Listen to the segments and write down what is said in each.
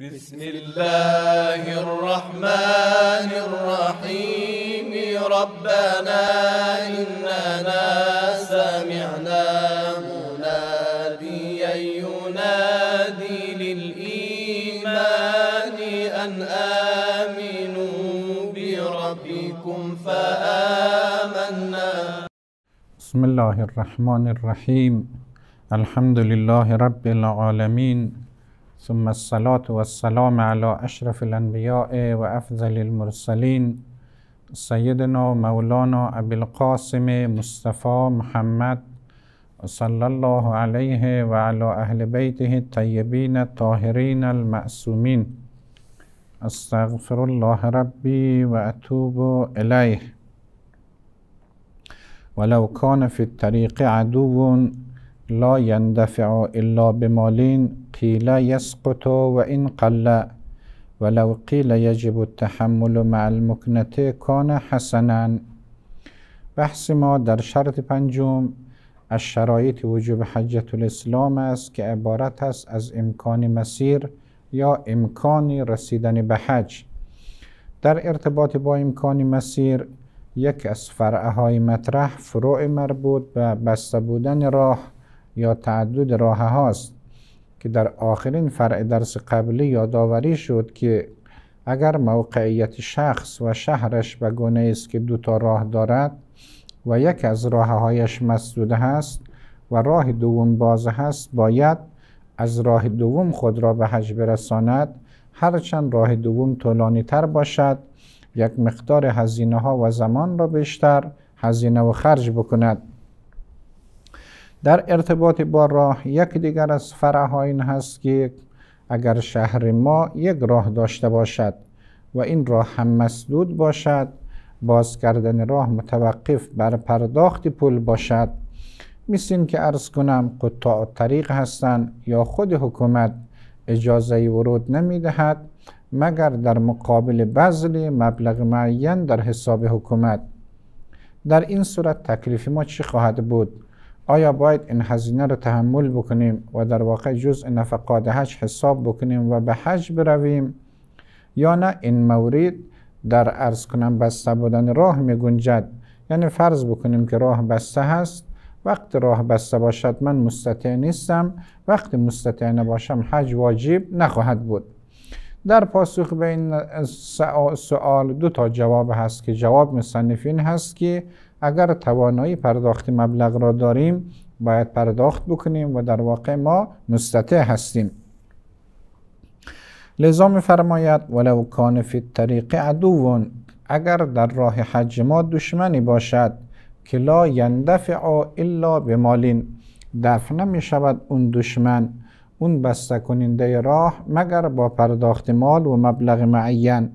بسم الله الرحمن الرحيم ربنا إننا سمعنا مناديا ينادي للإيمان أن آمنوا بربكم فآمنا بسم الله الرحمن الرحيم الحمد لله رب العالمين ثم الصلاة والسلام على أشرف الأنبياء وأفضل المرسلين سيدنا مولانا أبي القاسم مصطفى محمد صلى الله عليه وعلى أهل بيته الطيبين الطاهرين المأسومين أستغفر الله ربي وأتوب إليه ولو كان في الطريق عدو لا يندفع إلا بمال قيل يسقط وإن قل ولو قيل يجب التحمل مع المكنة کان حسنا بحث ما در شرط پنجم از شرایط وجوب حجت الاسلام است که عبارت است از امکان مسیر یا امکان رسیدن به حج در ارتباط با امکان مسیر یک از فرعه های مطرح فروع مربوط به بسته بودن راه یا تعدد راه هاست که در آخرین فرع درس قبلی یادآوری شد که اگر موقعیت شخص و شهرش به گونه است که دو تا راه دارد و یک از راه هایش مسدود هست و راه دوم باز هست باید از راه دوم خود را به حج برساند هرچند راه دوم طولانی تر باشد یک مقدار هزینه ها و زمان را بیشتر هزینه و خرج بکند در ارتباط با راه یک دیگر از ها این هست که اگر شهر ما یک راه داشته باشد و این راه هم مسدود باشد باز کردن راه متوقف بر پرداخت پول باشد مثل که ارز کنم قطاع طریق هستند یا خود حکومت اجازه ورود نمیدهد مگر در مقابل بذل مبلغ معین در حساب حکومت در این صورت تکلیف ما چی خواهد بود آیا باید این هزینه رو تحمل بکنیم و در واقع جزء نفقات حج حساب بکنیم و به حج برویم یا نه این مورد در ارز کنم بسته بودن راه می گنجد یعنی فرض بکنیم که راه بسته هست وقت راه بسته باشد من مستطع نیستم وقتی مستطیع نباشم حج واجب نخواهد بود در پاسخ به این سوال دو تا جواب هست که جواب مصنفین هست که اگر توانایی پرداخت مبلغ را داریم باید پرداخت بکنیم و در واقع ما مستطع هستیم لذا فرماید ولو کان فی طریق عدوون اگر در راه حج ما دشمنی باشد که لا یندفع الا بمالین دفع نمی شود اون دشمن اون بسته کننده راه مگر با پرداخت مال و مبلغ معین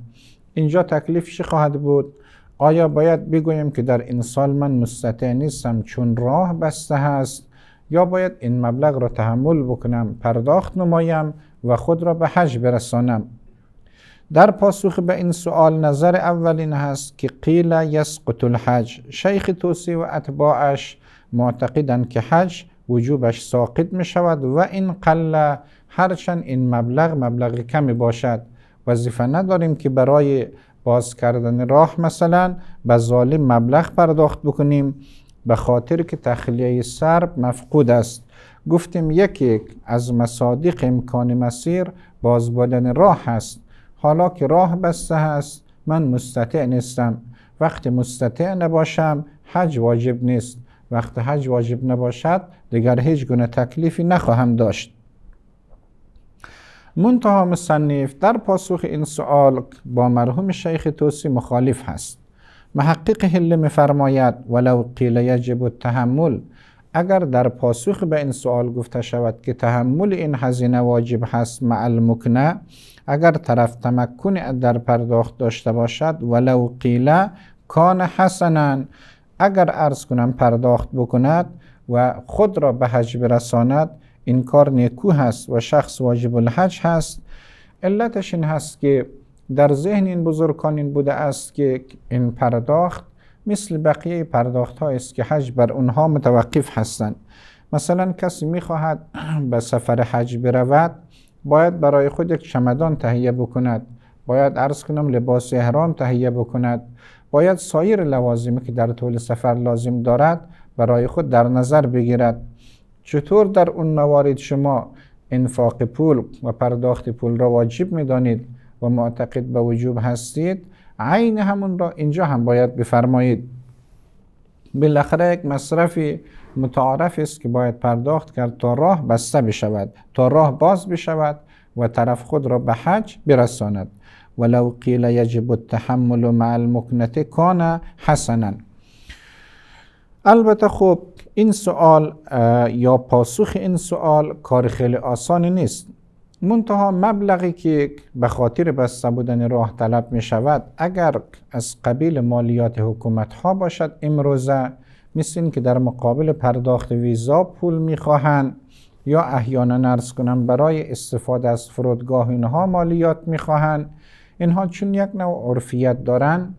اینجا تکلیفش خواهد بود آیا باید بگویم که در این سال من مستطع نیستم چون راه بسته هست یا باید این مبلغ را تحمل بکنم پرداخت نمایم و خود را به حج برسانم در پاسخ به این سوال نظر اولین هست که قیل یسقط الحج شیخ توسی و اتباعش معتقدند که حج وجوبش ساقط می شود و این قله هرچند این مبلغ مبلغ کمی باشد وظیفه نداریم که برای باز کردن راه مثلا به ظالم مبلغ پرداخت بکنیم به خاطر که تخلیه سرب مفقود است گفتیم یکی از مصادیق امکان مسیر باز راه است حالا که راه بسته است من مستطع نیستم وقتی مستطع نباشم حج واجب نیست وقت حج واجب نباشد دیگر هیچ گونه تکلیفی نخواهم داشت منتها مصنف در پاسخ این سوال با مرحوم شیخ توسی مخالف هست محقق حله میفرماید ولو قیل یجب التحمل اگر در پاسخ به این سوال گفته شود که تحمل این هزینه واجب هست مع المکنه اگر طرف تمکن در پرداخت داشته باشد ولو قیله کان حسنا اگر ارز کنم پرداخت بکند و خود را به حج برساند این کار نیکو هست و شخص واجب الحج هست علتش این هست که در ذهن این بزرگان این بوده است که این پرداخت مثل بقیه پرداخت است که حج بر اونها متوقف هستند مثلا کسی میخواهد به سفر حج برود باید برای خود یک چمدان تهیه بکند باید ارز کنم لباس احرام تهیه بکند باید سایر لوازمی که در طول سفر لازم دارد برای خود در نظر بگیرد چطور در اون موارد شما انفاق پول و پرداخت پول را واجب میدانید و معتقد به وجوب هستید عین همون را اینجا هم باید بفرمایید بالاخره یک مصرفی متعارف است که باید پرداخت کرد تا راه بسته بشود تا راه باز بشود و طرف خود را به حج برساند ولو قیل یجب التحمل مع المکنته کان حسنا البته خب این سوال یا پاسخ این سوال کار خیلی آسانی نیست منتها مبلغی که به خاطر بسته بودن راه طلب می شود اگر از قبیل مالیات حکومت ها باشد امروزه مثل این که در مقابل پرداخت ویزا پول می خواهند یا احیانا نرس کنم برای استفاده از فرودگاه اینها مالیات می خواهند اینها چون یک نوع عرفیت دارن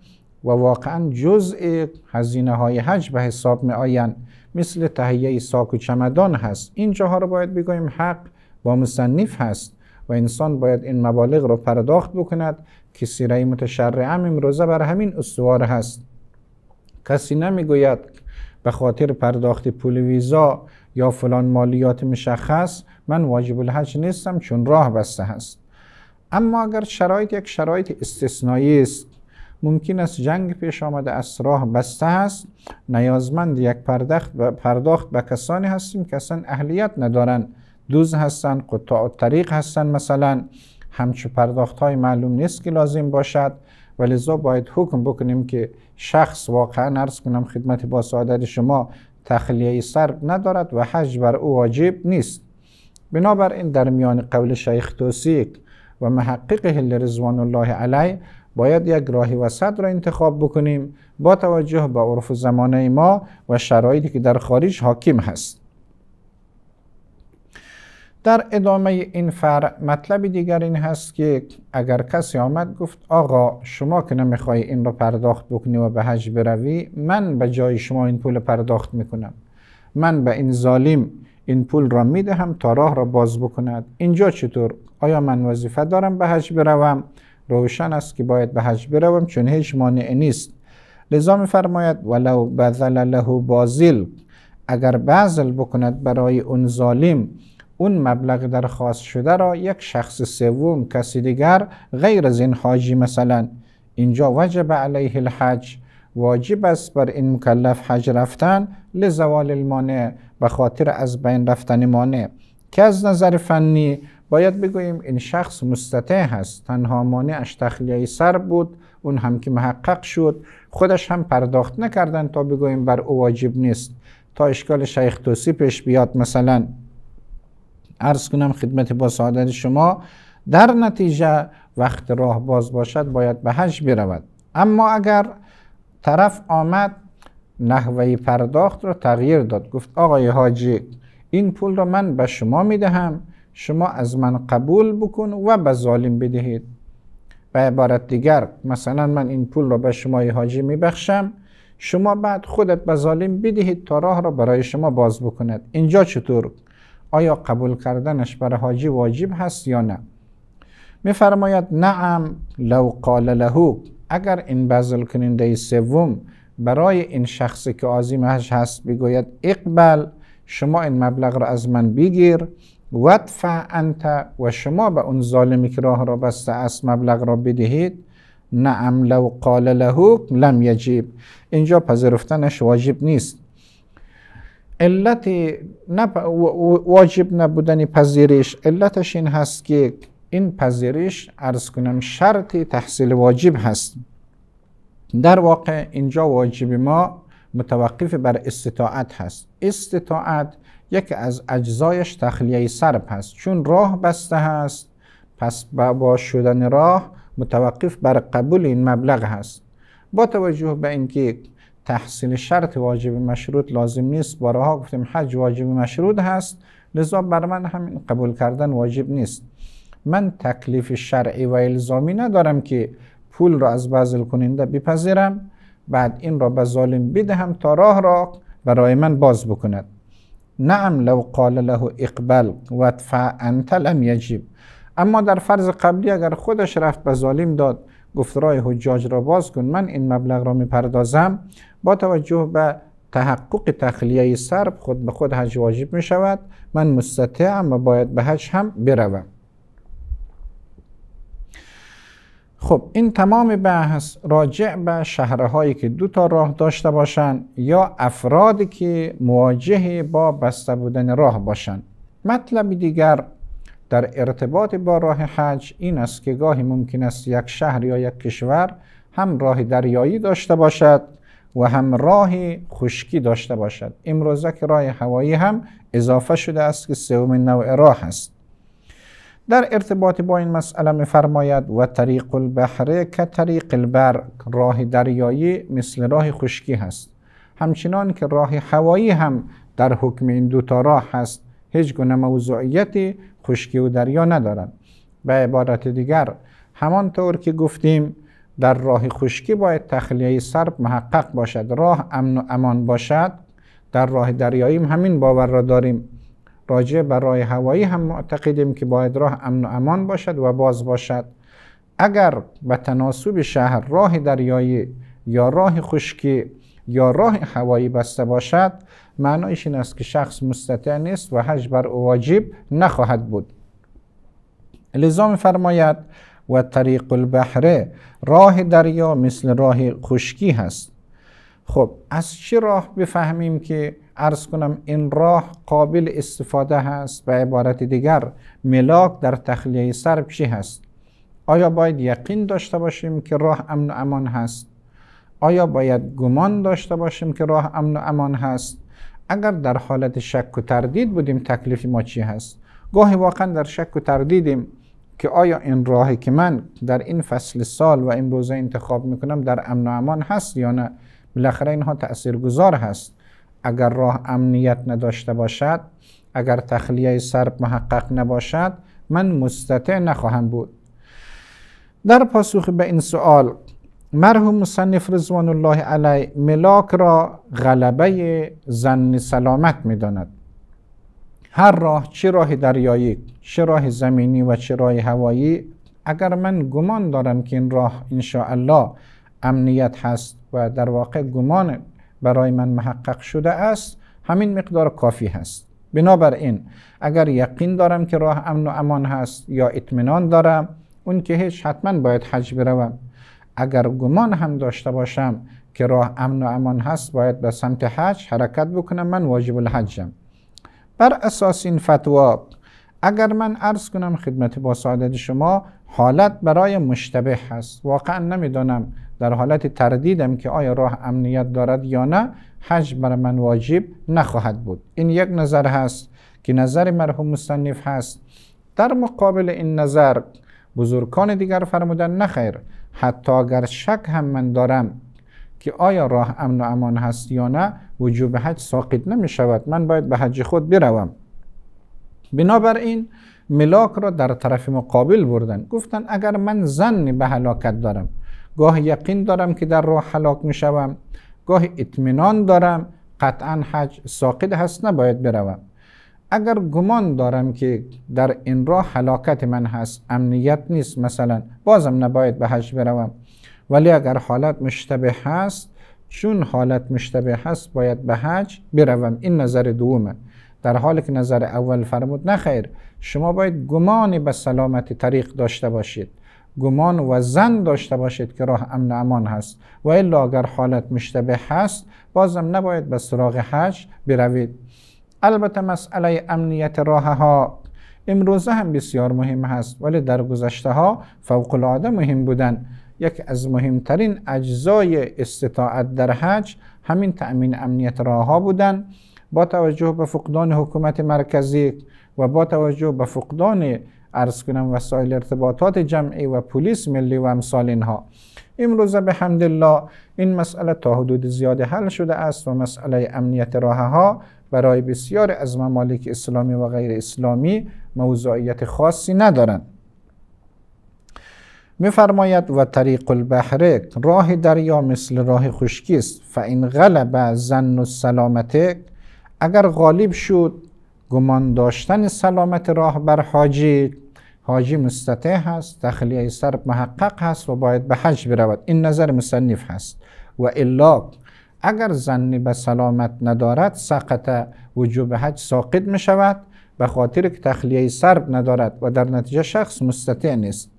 و واقعا جزء هزینه های حج به حساب می مثل تهیه ساک و چمدان هست این جاها رو باید بگویم حق با مصنف هست و انسان باید این مبالغ رو پرداخت بکند که سیره متشرعه هم امروزه بر همین استوار هست کسی نمیگوید به خاطر پرداخت پول ویزا یا فلان مالیات مشخص من واجب الحج نیستم چون راه بسته هست اما اگر شرایط یک شرایط استثنایی است ممکن است جنگ پیش آمده از راه بسته است نیازمند یک پرداخت و پرداخت به کسانی هستیم که اصلا اهلیت ندارند دوز هستند قطاع طریق هستند مثلا همچو پرداخت های معلوم نیست که لازم باشد و لذا باید حکم بکنیم که شخص واقعا نرسکنم کنم خدمت با سعادت شما تخلیه سر ندارد و حج بر او واجب نیست بنابراین در میان قول شیخ توسیک و محقق هل رضوان الله علیه باید یک راهی وسط را انتخاب بکنیم با توجه به عرف زمانه ما و شرایطی که در خارج حاکم هست در ادامه این فرع مطلب دیگر این هست که اگر کسی آمد گفت آقا شما که نمیخوای این را پرداخت بکنی و به حج بروی من به جای شما این پول پرداخت میکنم من به این ظالم این پول را میدهم تا راه را باز بکند اینجا چطور آیا من وظیفه دارم به حج بروم روشن است که باید به حج بروم چون هیچ مانع نیست لذا فرماید ولو بذل له بازیل اگر بذل بکند برای اون ظالم اون مبلغ درخواست شده را یک شخص سوم کسی دیگر غیر از این حاجی مثلا اینجا وجب علیه الحج واجب است بر این مکلف حج رفتن لزوال المانع به خاطر از بین رفتن مانع که از نظر فنی باید بگوییم این شخص مستطع هست تنها مانع تخلیه سر بود اون هم که محقق شد خودش هم پرداخت نکردن تا بگوییم بر او واجب نیست تا اشکال شیخ توسی پیش بیاد مثلا عرض کنم خدمت با سعادت شما در نتیجه وقت راه باز باشد باید به حج برود اما اگر طرف آمد نحوه پرداخت را تغییر داد گفت آقای حاجی این پول را من به شما میدهم شما از من قبول بکن و به ظالم بدهید به عبارت دیگر مثلا من این پول را به شما حاجی میبخشم شما بعد خودت به ظالم بدهید تا راه را برای شما باز بکند اینجا چطور آیا قبول کردنش بر حاجی واجب هست یا نه میفرماید نعم لو قال له اگر این بذل کننده سوم برای این شخصی که عازمش هست بگوید اقبل شما این مبلغ را از من بگیر ودفع انت و شما به اون ظالمی که راه را بسته است مبلغ را بدهید نعم لو قال له لم یجیب اینجا پذیرفتنش واجب نیست علت واجب نبودن پذیرش علتش این هست که این پذیرش ارز کنم شرط تحصیل واجب هست در واقع اینجا واجب ما متوقف بر استطاعت هست استطاعت یکی از اجزایش تخلیه سرب هست چون راه بسته هست پس با شدن راه متوقف بر قبول این مبلغ هست با توجه به اینکه تحصیل شرط واجب مشروط لازم نیست بارها گفتیم حج واجب مشروط هست لذا بر من همین قبول کردن واجب نیست من تکلیف شرعی و الزامی ندارم که پول را از بازل کننده بپذیرم بعد این را به ظالم بدهم تا راه را برای من باز بکند نعم لو قال له اقبل و ادفع انت لم یجیب اما در فرض قبلی اگر خودش رفت به ظالم داد گفت راه حجاج را باز کن من این مبلغ را میپردازم با توجه به تحقق تخلیه سرب خود به خود حج واجب می شود من مستطعم و باید به حج هم بروم خب این تمام بحث راجع به شهرهایی که دو تا راه داشته باشند یا افرادی که مواجه با بسته بودن راه باشند مطلب دیگر در ارتباط با راه حج این است که گاهی ممکن است یک شهر یا یک کشور هم راه دریایی داشته باشد و هم راه خشکی داشته باشد امروزه که راه هوایی هم اضافه شده است که سومین نوع راه است در ارتباط با این مسئله میفرماید و طریق البحر که طریق البر راه دریایی مثل راه خشکی هست همچنان که راه هوایی هم در حکم این دوتا راه هست هیچ گونه موضوعیت خشکی و دریا ندارد به عبارت دیگر همانطور که گفتیم در راه خشکی باید تخلیه سرب محقق باشد راه امن و امان باشد در راه دریایی همین باور را داریم راجع برای هوایی هم معتقدیم که باید راه امن و امان باشد و باز باشد اگر به تناسب شهر راه دریایی یا راه خشکی یا راه هوایی بسته باشد معنایش این است که شخص مستطع نیست و حج بر او واجب نخواهد بود لذا فرماید و طریق البحره راه دریا مثل راه خشکی هست خب از چه راه بفهمیم که ارز کنم این راه قابل استفاده هست و عبارت دیگر ملاک در تخلیه سر چی هست آیا باید یقین داشته باشیم که راه امن و امان هست آیا باید گمان داشته باشیم که راه امن و امان هست اگر در حالت شک و تردید بودیم تکلیف ما چی هست گاهی واقعا در شک و تردیدیم که آیا این راهی که من در این فصل سال و این روزه انتخاب میکنم در امن و امان هست یا نه بالاخره اینها تاثیرگذار هست اگر راه امنیت نداشته باشد اگر تخلیه سرب محقق نباشد من مستطع نخواهم بود در پاسخ به این سوال مرحوم مصنف رضوان الله علیه ملاک را غلبه زن سلامت داند. هر راه چه راه دریایی چه راه زمینی و چه راه هوایی اگر من گمان دارم که این راه ان الله امنیت هست و در واقع گمان برای من محقق شده است همین مقدار کافی هست بنابراین اگر یقین دارم که راه امن و امان هست یا اطمینان دارم اون که هیچ حتما باید حج بروم اگر گمان هم داشته باشم که راه امن و امان هست باید به سمت حج حرکت بکنم من واجب الحجم بر اساس این فتوا اگر من عرض کنم خدمت با سعادت شما حالت برای مشتبه هست واقعا نمیدانم در حالت تردیدم که آیا راه امنیت دارد یا نه حج بر من واجب نخواهد بود این یک نظر هست که نظر مرحوم مصنف هست در مقابل این نظر بزرگان دیگر فرمودن نخیر حتی اگر شک هم من دارم که آیا راه امن و امان هست یا نه وجوب حج ساقط نمی شود من باید به حج خود بروم بنابراین ملاک را در طرف مقابل بردن گفتن اگر من زن به هلاکت دارم گاه یقین دارم که در راه می شوم گاه اطمینان دارم قطعا حج ساقد هست نباید بروم اگر گمان دارم که در این راه حلاکت من هست امنیت نیست مثلا بازم نباید به حج بروم ولی اگر حالت مشتبه هست چون حالت مشتبه هست باید به حج بروم این نظر دومه در حالی که نظر اول فرمود نخیر شما باید گمانی به سلامت طریق داشته باشید گمان و زن داشته باشید که راه امن امان هست و الا اگر حالت مشتبه هست بازم نباید به سراغ حج بروید البته مسئله امنیت راه ها امروزه هم بسیار مهم هست ولی در گذشته ها فوق العاده مهم بودن یک از مهمترین اجزای استطاعت در حج همین تأمین امنیت راه ها بودن با توجه به فقدان حکومت مرکزی و با توجه به فقدان ارز کنم وسایل ارتباطات جمعی و پلیس ملی و امثال اینها امروز به الله این مسئله تا حدود زیاد حل شده است و مسئله امنیت راه ها برای بسیار از ممالک اسلامی و غیر اسلامی موضوعیت خاصی ندارند میفرماید و طریق البحر راه دریا مثل راه خشکی است این غلب زن و سلامت اگر غالب شد گمان داشتن سلامت راه بر حاجی حاجی مستطع هست تخلیه سر محقق هست و باید به حج برود این نظر مصنف هست و الا اگر زن به سلامت ندارد سقط وجوب حج ساقط می شود به خاطر که تخلیه سرب ندارد و در نتیجه شخص مستطیع نیست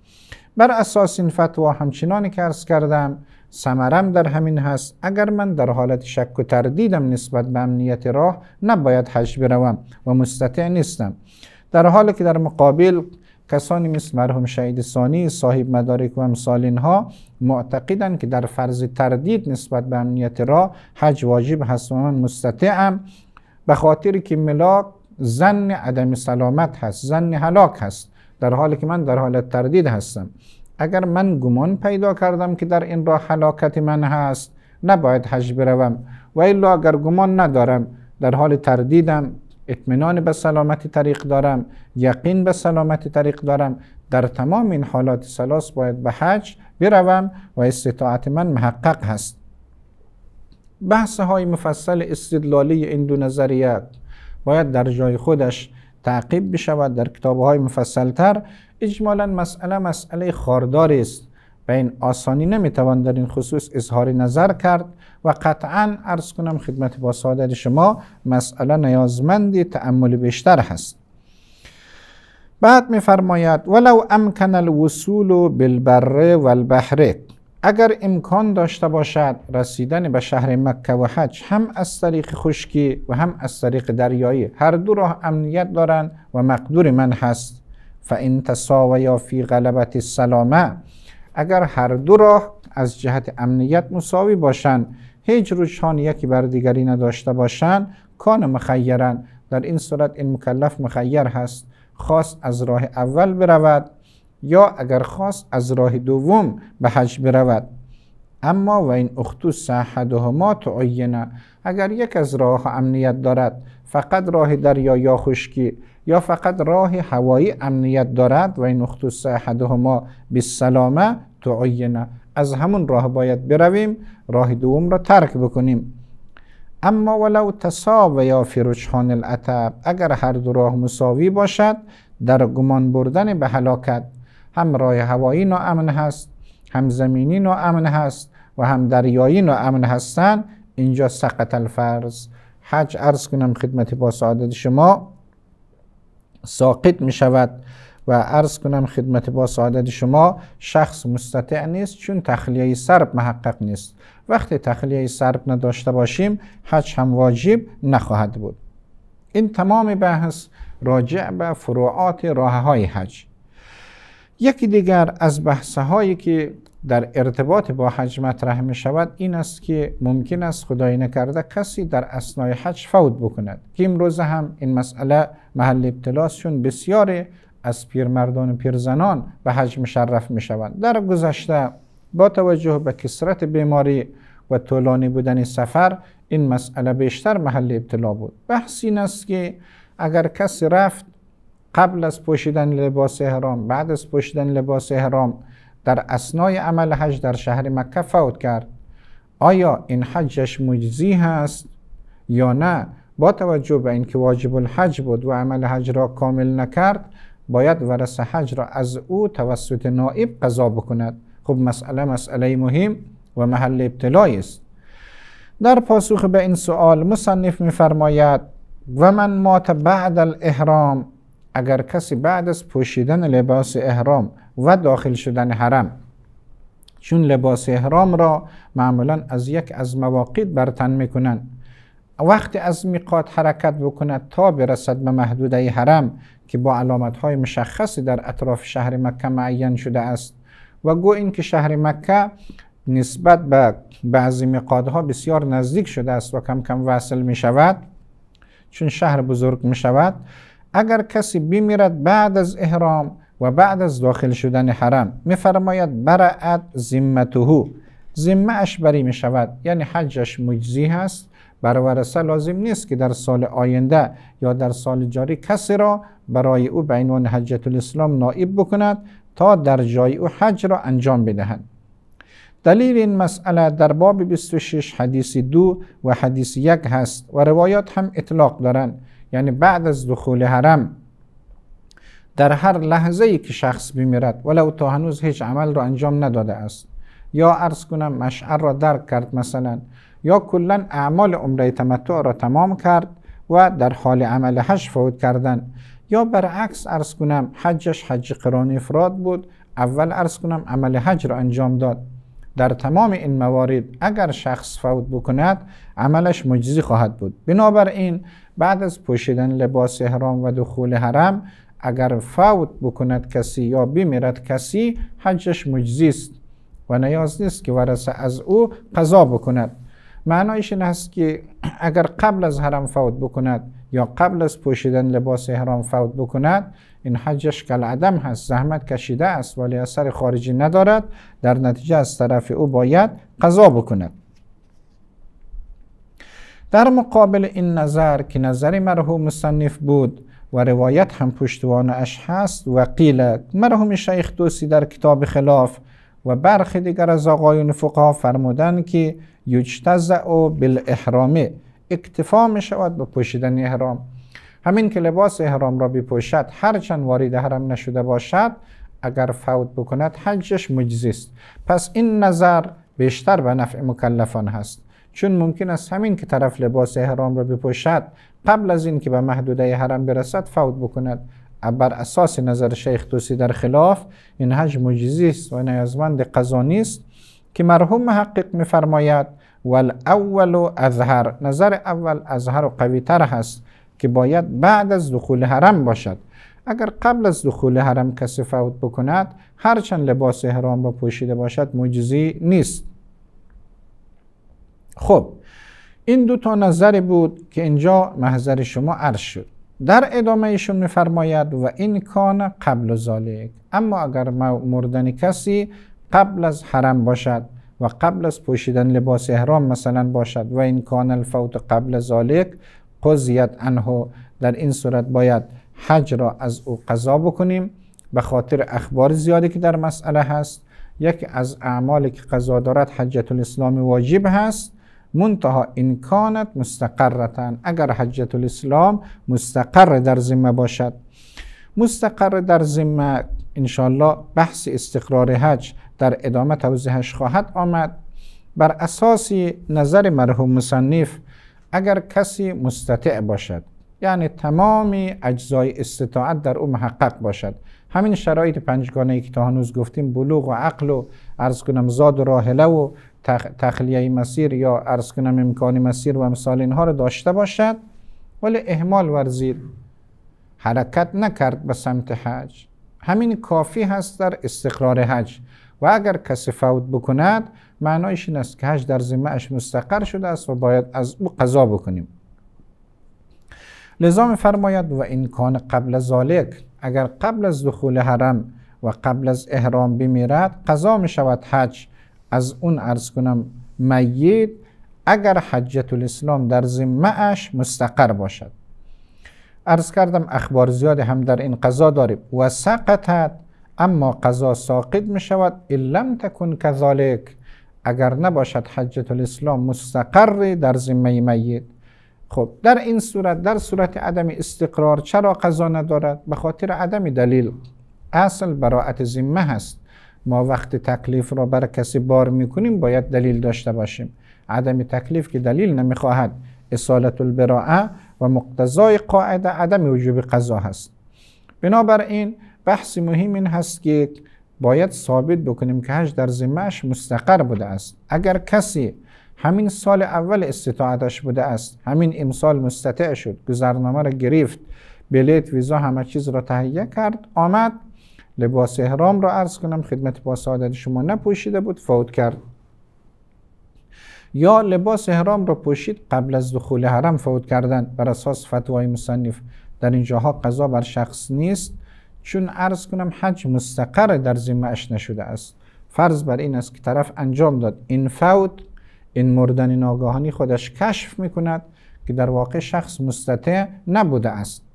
بر اساس این فتوا همچنانی که ارز کردم سمرم در همین هست اگر من در حالت شک و تردیدم نسبت به امنیت راه نباید حج بروم و مستطیع نیستم در حالی که در مقابل کسانی مثل مرحوم شهید ثانی صاحب مدارک و امثال اینها معتقدند که در فرض تردید نسبت به امنیت راه حج واجب هست و من مستطعم به خاطر که ملاک زن عدم سلامت هست زن هلاک هست در حالی که من در حالت تردید هستم اگر من گمان پیدا کردم که در این راه حلاکت من هست نباید حج بروم و الا اگر گمان ندارم در حال تردیدم اطمینان به سلامتی طریق دارم یقین به سلامتی طریق دارم در تمام این حالات سلاس باید به حج بروم و استطاعت من محقق هست بحث های مفصل استدلالی این دو نظریت باید در جای خودش تعقیب بشود در کتاب های مفصل تر اجمالا مسئله مسئله خارداری است و این آسانی نمیتوان در این خصوص اظهار نظر کرد و قطعا ارز کنم خدمت با سعادت شما مسئله نیازمند تعمل بیشتر هست بعد میفرماید ولو امکن الوصول بالبره والبحره اگر امکان داشته باشد رسیدن به شهر مکه و حج هم از طریق خشکی و هم از طریق دریایی هر دو راه امنیت دارند و مقدور من هست فان تصاویا فی غلبت السلامه اگر هر دو راه از جهت امنیت مساوی باشند هیچ روشان یکی بر دیگری نداشته باشند کان مخیرن در این صورت این مکلف مخیر هست خواست از راه اول برود یا اگر خواست از راه دوم به حج برود اما و این اختو ما تعینه اگر یک از راه امنیت دارد فقط راه دریا یا خشکی یا فقط راه هوایی امنیت دارد و این اختو صحدهما ما سلامه تعینه از همون راه باید برویم راه دوم را ترک بکنیم اما ولو و یا فی العتب اگر هر دو راه مساوی باشد در گمان بردن به هلاکت هم راه هوایی ناامن هست هم زمینی ناامن هست و هم دریایی ناامن هستند اینجا سقط الفرض حج عرض کنم خدمت با سعادت شما ساقط می شود و عرض کنم خدمت با سعادت شما شخص مستطع نیست چون تخلیه سرب محقق نیست وقتی تخلیه سرب نداشته باشیم حج هم واجب نخواهد بود این تمام بحث راجع به فروعات راه های حج یکی دیگر از بحث هایی که در ارتباط با حج مطرح می شود این است که ممکن است خدای نکرده کسی در اسنای حج فوت بکند که امروز هم این مسئله محل ابتلاس چون بسیار از پیرمردان و پیرزنان به حج مشرف می شوند در گذشته با توجه به کسرت بیماری و طولانی بودن سفر این مسئله بیشتر محل ابتلا بود بحث این است که اگر کسی رفت قبل از پوشیدن لباس احرام بعد از پوشیدن لباس احرام در اسنای عمل حج در شهر مکه فوت کرد آیا این حجش مجزی هست یا نه با توجه به اینکه واجب الحج بود و عمل حج را کامل نکرد باید ورث حج را از او توسط نائب قضا بکند خب مسئله مسئله مهم و محل ابتلای است در پاسخ به این سوال مصنف میفرماید و من مات بعد الاحرام اگر کسی بعد از پوشیدن لباس احرام و داخل شدن حرم چون لباس احرام را معمولا از یک از مواقع برتن میکنند وقتی از میقات حرکت بکند تا برسد به محدوده حرم که با علامت های مشخصی در اطراف شهر مکه معین شده است و گو اینکه شهر مکه نسبت به بعضی مقادها بسیار نزدیک شده است و کم کم وصل می شود چون شهر بزرگ می شود اگر کسی بمیرد بعد از احرام و بعد از داخل شدن حرم میفرماید برعت ذمته ذمه اش بری می شود یعنی حجش مجزی هست ورثه لازم نیست که در سال آینده یا در سال جاری کسی را برای او به عنوان حجت الاسلام نائب بکند تا در جای او حج را انجام بدهند دلیل این مسئله در باب 26 حدیث دو و حدیث یک هست و روایات هم اطلاق دارند یعنی بعد از دخول حرم در هر لحظه ای که شخص بمیرد ولو تا هنوز هیچ عمل را انجام نداده است یا ارز کنم مشعر را درک کرد مثلا یا کلا اعمال عمره تمتع را تمام کرد و در حال عمل حج فوت کردن یا برعکس ارز کنم حجش حج قران افراد بود اول ارز کنم عمل حج را انجام داد در تمام این موارد اگر شخص فوت بکند عملش مجزی خواهد بود بنابراین بعد از پوشیدن لباس احرام و دخول حرم اگر فوت بکند کسی یا بمیرد کسی حجش مجزی است و نیاز نیست که ورثه از او قضا بکند معنایش این است که اگر قبل از حرم فوت بکند یا قبل از پوشیدن لباس احرام فوت بکند این حجش کل عدم هست زحمت کشیده است ولی اثر خارجی ندارد در نتیجه از طرف او باید قضا بکند در مقابل این نظر که نظر مرحوم مصنف بود و روایت هم پشتوان اش هست و قیلت مرحوم شیخ دوسی در کتاب خلاف و برخی دیگر از آقایون فقها فرمودن که یجتزع و بالاحرامه اکتفا می شود به پوشیدن احرام همین که لباس احرام را بپوشد هرچند وارد حرم نشده باشد اگر فوت بکند حجش مجزی است پس این نظر بیشتر به نفع مکلفان هست چون ممکن است همین که طرف لباس احرام را بپوشد قبل از اینکه به محدوده حرم برسد فوت بکند بر اساس نظر شیخ توسی در خلاف این حج مجزی است و نیازمند قضا نیست که مرحوم محقق میفرماید والاول و اظهر نظر اول اظهر و قوی تر هست که باید بعد از دخول حرم باشد اگر قبل از دخول حرم کسی فوت بکند هرچند لباس احرام با پوشیده باشد مجزی نیست خب این دو تا نظری بود که اینجا محضر شما عرض شد در ادامه ایشون میفرماید و این کان قبل ذالک اما اگر مردن کسی قبل از حرم باشد و قبل از پوشیدن لباس احرام مثلا باشد و این کان الفوت قبل ذالک قضیت انه در این صورت باید حج را از او قضا بکنیم به خاطر اخبار زیادی که در مسئله هست یکی از اعمالی که قضا دارد حجت الاسلام واجب هست منتها این کانت مستقرتن اگر حجت الاسلام مستقر در ذمه باشد مستقر در ذمه انشالله بحث استقرار حج در ادامه توضیحش خواهد آمد بر اساس نظر مرحوم مصنف اگر کسی مستطع باشد یعنی تمام اجزای استطاعت در او محقق باشد همین شرایط پنجگانه ای که تا هنوز گفتیم بلوغ و عقل و ارز کنم زاد و راهله و تخلیه مسیر یا ارز کنم امکان مسیر و امثال اینها رو داشته باشد ولی اهمال ورزید حرکت نکرد به سمت حج همین کافی هست در استقرار حج و اگر کسی فوت بکند معنایش این است که حج در ذمه اش مستقر شده است و باید از او قضا بکنیم لذا فرماید و این کان قبل زالک اگر قبل از دخول حرم و قبل از احرام بمیرد قضا می شود حج از اون ارز کنم میت اگر حجت الاسلام در ذمه مستقر باشد ارز کردم اخبار زیاد هم در این قضا داریم و سقطت اما قضا ساقط می شود لم تکن کذالک اگر نباشد حجت الاسلام مستقر در ذمه میت خب در این صورت در صورت عدم استقرار چرا قضا ندارد به خاطر عدم دلیل اصل براعت ذمه هست ما وقت تکلیف را بر کسی بار میکنیم باید دلیل داشته باشیم عدم تکلیف که دلیل نمیخواهد اصالت البراعه و مقتضای قاعده عدم وجوب قضا هست بنابراین بحث مهم این هست که باید ثابت بکنیم که هش در ذمهش مستقر بوده است اگر کسی همین سال اول استطاعتش بوده است همین امسال مستطع شد گذرنامه را گرفت بلیت ویزا همه چیز را تهیه کرد آمد لباس احرام را عرض کنم خدمت با سعادت شما نپوشیده بود فوت کرد یا لباس احرام را پوشید قبل از دخول حرم فوت کردن بر اساس فتوای مصنف در اینجاها قضا بر شخص نیست چون عرض کنم حج مستقر در ذمه اش نشده است فرض بر این است که طرف انجام داد این فوت این مردن ناگاهانی خودش کشف میکند که در واقع شخص مستطع نبوده است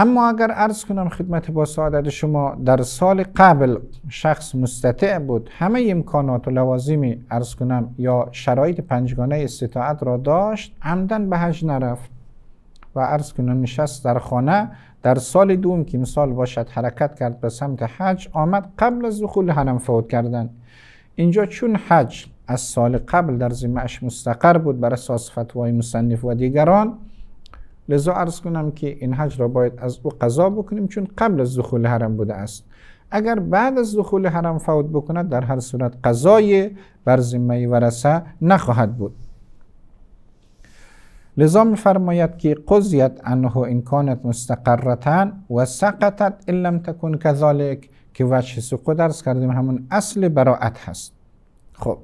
اما اگر عرض کنم خدمت با سعادت شما در سال قبل شخص مستطع بود همه امکانات و لوازمی عرض کنم یا شرایط پنجگانه استطاعت را داشت عمدن به حج نرفت و عرض کنم نشست در خانه در سال دوم که مثال باشد حرکت کرد به سمت حج آمد قبل از دخول حرم فوت کردن اینجا چون حج از سال قبل در اش مستقر بود بر اساس فتوای مصنف و دیگران لذا عرض کنم که این حج را باید از او قضا بکنیم چون قبل از دخول حرم بوده است اگر بعد از دخول حرم فوت بکند در هر صورت قضای بر ذمه ورسه نخواهد بود لذا فرماید که قضیت انه ان کانت مستقرتا و سقطت ان لم تکن کذالک که وجه سقوط درس کردیم همون اصل براعت هست خب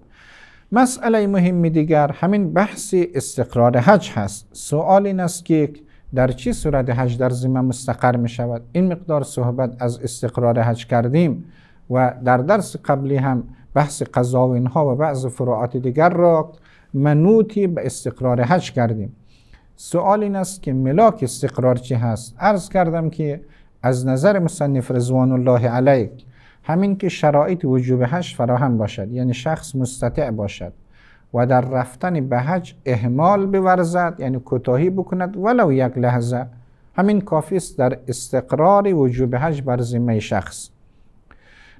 مسئله مهم دیگر همین بحث استقرار حج هست سوال این است که در چه صورت حج در ذمه مستقر می شود این مقدار صحبت از استقرار حج کردیم و در درس قبلی هم بحث قضا و اینها و بعض فروعات دیگر را منوطی به استقرار حج کردیم سوال این است که ملاک استقرار چی هست عرض کردم که از نظر مصنف رضوان الله علیه همین که شرایط وجوب حج فراهم باشد یعنی شخص مستطع باشد و در رفتن به حج اهمال بورزد یعنی کوتاهی بکند ولو یک لحظه همین کافی است در استقرار وجوب حج بر ذمه شخص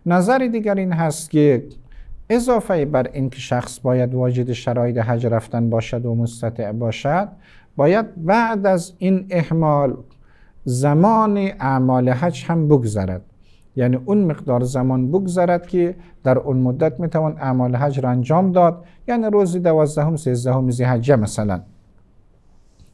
نظر دیگر این هست که اضافه بر اینکه شخص باید واجد شرایط حج رفتن باشد و مستطع باشد باید بعد از این اهمال زمان اعمال حج هم بگذرد یعنی اون مقدار زمان بگذرد که در اون مدت میتوان اعمال حج را انجام داد یعنی روز دوازدهم زی زیحجه مثلا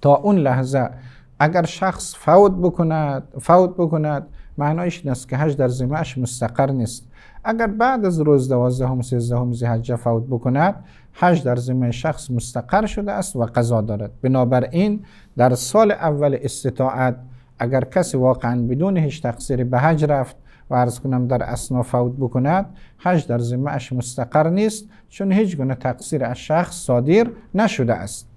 تا اون لحظه اگر شخص فوت بکند فوت بکند معنایش این که حج در ذمهاش مستقر نیست اگر بعد از روز دوازدهم سیزدهم ذیحجه فوت بکند حج در ذمه شخص مستقر شده است و قضا دارد بنابراین در سال اول استطاعت اگر کسی واقعا بدون هیچ تقصیری به حج رفت و ارز کنم در اسنا فوت بکند حج در ذمه اش مستقر نیست چون هیچ گونه تقصیر از شخص صادر نشده است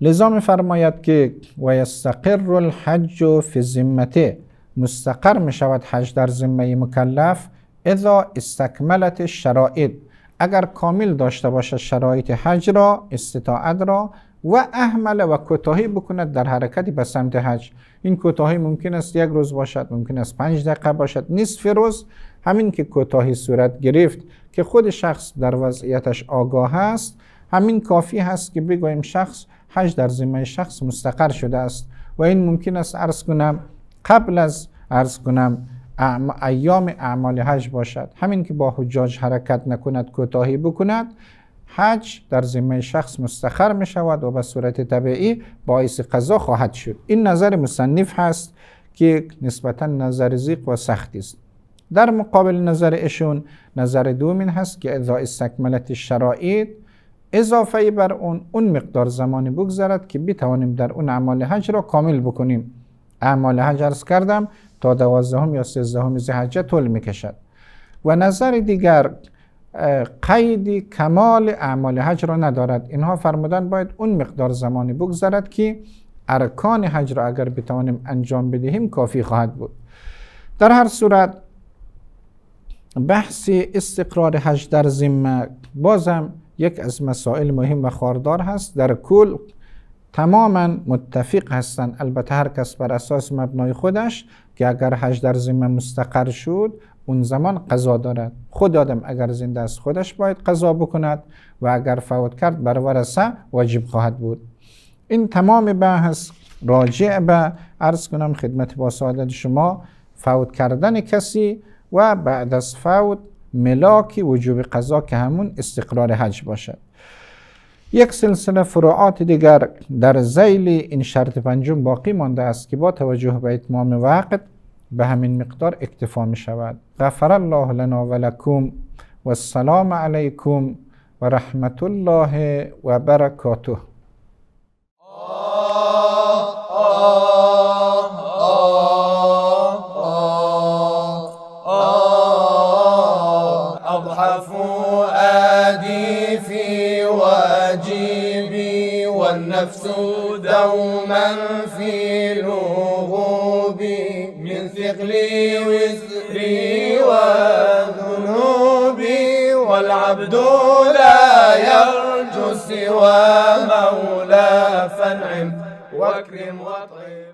لذا می فرماید که و یستقر الحج فی ذمته مستقر می شود حج در ذمه مکلف اذا استکملت شرایط اگر کامل داشته باشد شرایط حج را استطاعت را و احمله و کوتاهی بکند در حرکتی به سمت حج این کوتاهی ممکن است یک روز باشد ممکن است پنج دقیقه باشد نصف روز همین که کوتاهی صورت گرفت که خود شخص در وضعیتش آگاه است همین کافی هست که بگویم شخص حج در ذمه شخص مستقر شده است و این ممکن است عرض کنم قبل از عرض کنم ایام اعمال حج باشد همین که با حجاج حرکت نکند کوتاهی بکند حج در ذمه شخص مستخر می شود و به صورت طبیعی باعث قضا خواهد شد این نظر مصنف هست که نسبتا نظر زیق و سختی است در مقابل نظر اشون نظر دومین هست که اذا استکملت شرایط اضافه بر اون اون مقدار زمانی بگذرد که بتوانیم در اون اعمال حج را کامل بکنیم اعمال حج ارز کردم تا دوازدهم یا سیزدهم حجه طول کشد و نظر دیگر قید کمال اعمال حج را ندارد اینها فرمودن باید اون مقدار زمانی بگذرد که ارکان حج را اگر بتوانیم انجام بدهیم کافی خواهد بود در هر صورت بحث استقرار حج در ذمه بازم یک از مسائل مهم و خاردار هست در کل تماما متفق هستند البته هر کس بر اساس مبنای خودش که اگر حج در ذمه مستقر شد اون زمان قضا دارد خود آدم اگر زنده است خودش باید قضا بکند و اگر فوت کرد بر ورثه واجب خواهد بود این تمام بحث راجع به عرض کنم خدمت با سعادت شما فوت کردن کسی و بعد از فوت ملاک وجوب قضا که همون استقرار حج باشد یک سلسله فروعات دیگر در زیل این شرط پنجم باقی مانده است که با توجه به اتمام وقت به همین مقدار اکتفا می شود غفر الله لنا و لکم و السلام علیکم و رحمت الله و برکاته العبد لا يرجو سوى مولى فانعم واكرم واطعم